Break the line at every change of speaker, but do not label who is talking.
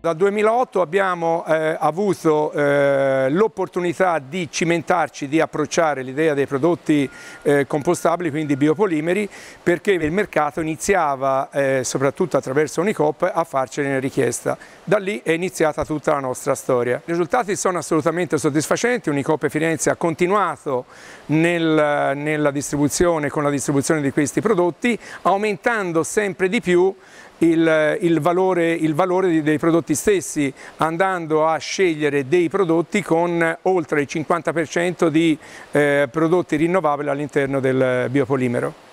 Dal 2008 abbiamo eh, avuto eh, l'opportunità di cimentarci, di approcciare l'idea dei prodotti eh, compostabili, quindi biopolimeri, perché il mercato iniziava, eh, soprattutto attraverso Unicop, a farcene richiesta. Da lì è iniziata tutta la nostra storia. I risultati sono assolutamente soddisfacenti, Unicop Firenze ha continuato nel, nella distribuzione, con la distribuzione di questi prodotti, aumentando sempre di più il, il, valore, il, valore, dei prodotti stessi, andando a scegliere dei prodotti con oltre il 50% di eh, prodotti rinnovabili all'interno del biopolimero.